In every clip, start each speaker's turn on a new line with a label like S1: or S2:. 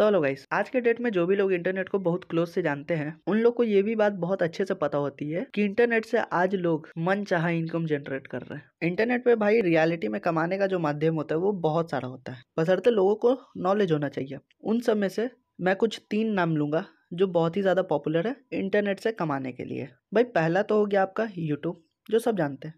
S1: तो hello guys आज के डेट में जो भी लोग इंटरनेट को बहुत क्लोज से जानते हैं उन लोग को ये भी बात बहुत अच्छे से पता होती है कि इंटरनेट से आज लोग मन चाह इनकम जनरेट कर रहे हैं इंटरनेट पे भाई रियलिटी में कमाने का जो माध्यम होता है वो बहुत सारा होता है बसरते लोगों को नॉलेज होना चाहिए उन सब में से मैं कुछ तीन नाम लूंगा जो बहुत ही ज़्यादा पॉपुलर है इंटरनेट से कमाने के लिए भाई पहला तो हो गया आपका यूट्यूब जो सब जानते हैं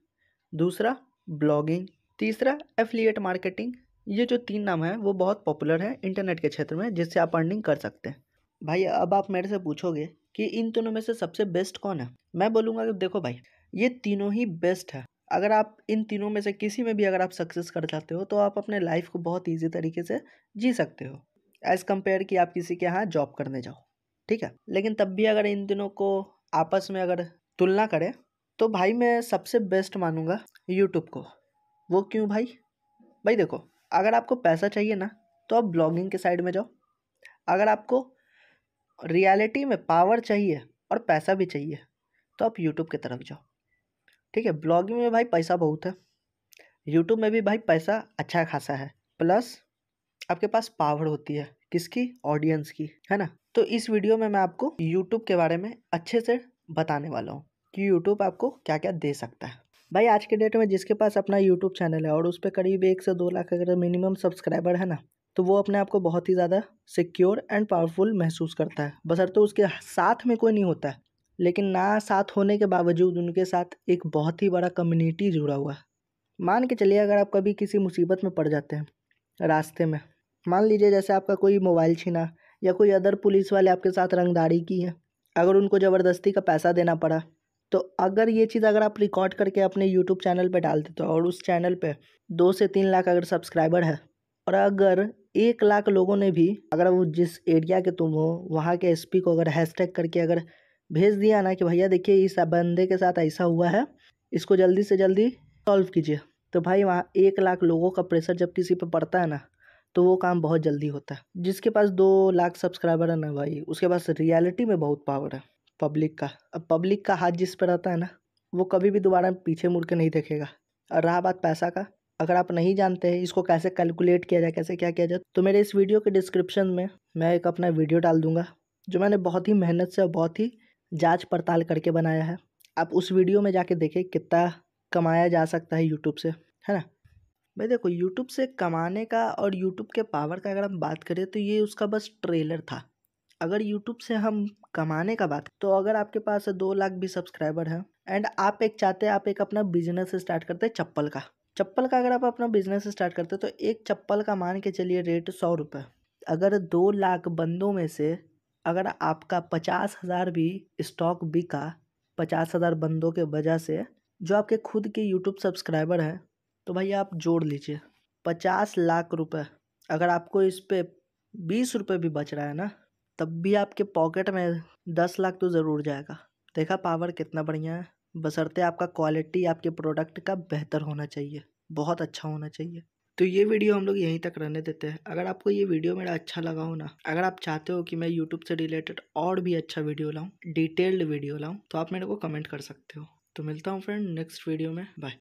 S1: दूसरा ब्लॉगिंग तीसरा एफिलिएट मार्केटिंग ये जो तीन नाम है वो बहुत पॉपुलर है इंटरनेट के क्षेत्र में जिससे आप अर्निंग कर सकते हैं भाई अब आप मेरे से पूछोगे कि इन तीनों में से सबसे बेस्ट कौन है मैं बोलूँगा कि देखो भाई ये तीनों ही बेस्ट है अगर आप इन तीनों में से किसी में भी अगर आप सक्सेस कर जाते हो तो आप अपने लाइफ को बहुत ईजी तरीके से जी सकते हो एज़ कम्पेयर कि आप किसी के यहाँ जॉब करने जाओ ठीक है लेकिन तब भी अगर इन तीनों को आपस में अगर तुलना करें तो भाई मैं सबसे बेस्ट मानूंगा यूट्यूब को वो क्यों भाई भाई देखो अगर आपको पैसा चाहिए ना तो आप ब्लॉगिंग के साइड में जाओ अगर आपको रियलिटी में पावर चाहिए और पैसा भी चाहिए तो आप यूट्यूब की तरफ जाओ ठीक है ब्लॉगिंग में भाई पैसा बहुत है यूट्यूब में भी भाई पैसा अच्छा खासा है प्लस आपके पास पावर होती है किसकी ऑडियंस की है ना तो इस वीडियो में मैं आपको यूट्यूब के बारे में अच्छे से बताने वाला हूँ कि यूट्यूब आपको क्या क्या दे सकता है भाई आज के डेट में जिसके पास अपना यूट्यूब चैनल है और उस पर करीब एक से दो लाख अगर मिनिमम सब्सक्राइबर है ना तो वो अपने आप को बहुत ही ज़्यादा सिक्योर एंड पावरफुल महसूस करता है बसर तो उसके साथ में कोई नहीं होता है लेकिन ना साथ होने के बावजूद उनके साथ एक बहुत ही बड़ा कम्युनिटी जुड़ा हुआ है मान के चलिए अगर आप कभी किसी मुसीबत में पड़ जाते हैं रास्ते में मान लीजिए जैसे आपका कोई मोबाइल छीना या कोई अदर पुलिस वाले आपके साथ रंगदारी की है अगर उनको ज़बरदस्ती का पैसा देना पड़ा तो अगर ये चीज़ अगर आप रिकॉर्ड करके अपने यूट्यूब चैनल पर डाल देते हो और उस चैनल पर दो से तीन लाख अगर सब्सक्राइबर है और अगर एक लाख लोगों ने भी अगर वो जिस एरिया के तुम हो वहाँ के एसपी को अगर हैशटैग करके अगर भेज दिया ना कि भैया देखिए इस बंदे के साथ ऐसा हुआ है इसको जल्दी से जल्दी सॉल्व कीजिए तो भाई वहाँ एक लाख लोगों का प्रेशर जब किसी पर पड़ता है ना तो वो काम बहुत जल्दी होता है जिसके पास दो लाख सब्सक्राइबर है ना भाई उसके पास रियलिटी में बहुत पावर है पब्लिक का अब पब्लिक का हाथ जिस पर रहता है ना वो कभी भी दोबारा पीछे मुड़ के नहीं देखेगा और रहा बात पैसा का अगर आप नहीं जानते हैं इसको कैसे कैलकुलेट किया जाए कैसे क्या किया जाए तो मेरे इस वीडियो के डिस्क्रिप्शन में मैं एक अपना वीडियो डाल दूंगा जो मैंने बहुत ही मेहनत से और बहुत ही जांच पड़ताल करके बनाया है आप उस वीडियो में जाके देखें कितना कमाया जा सकता है यूट्यूब से है ना भाई देखो यूट्यूब से कमाने का और यूट्यूब के पावर का अगर हम बात करें तो ये उसका बस ट्रेलर था अगर यूट्यूब से हम कमाने का बात तो अगर आपके पास दो लाख भी सब्सक्राइबर हैं एंड आप एक चाहते हैं आप एक अपना बिजनेस स्टार्ट करते हैं चप्पल का चप्पल का अगर आप अपना बिजनेस स्टार्ट करते हैं तो एक चप्पल का मान के चलिए रेट सौ रुपये अगर दो लाख बंदों में से अगर आपका पचास हज़ार भी स्टॉक बिका पचास हज़ार बंदों के वजह से जो आपके खुद के यूट्यूब सब्सक्राइबर हैं तो भाई आप जोड़ लीजिए पचास लाख रुपये अगर आपको इस पर बीस रुपये भी बच रहा है ना तब भी आपके पॉकेट में दस लाख तो ज़रूर जाएगा देखा पावर कितना बढ़िया है बसरते आपका क्वालिटी आपके प्रोडक्ट का बेहतर होना चाहिए बहुत अच्छा होना चाहिए तो ये वीडियो हम लोग यहीं तक रहने देते हैं अगर आपको ये वीडियो मेरा अच्छा लगा हो ना अगर आप चाहते हो कि मैं यूट्यूब से रिलेटेड और भी अच्छा वीडियो लाऊं डिटेल्ड वीडियो लाऊं तो आप मेरे को कमेंट कर सकते हो तो मिलता हूँ फ्रेंड नेक्स्ट वीडियो में बाय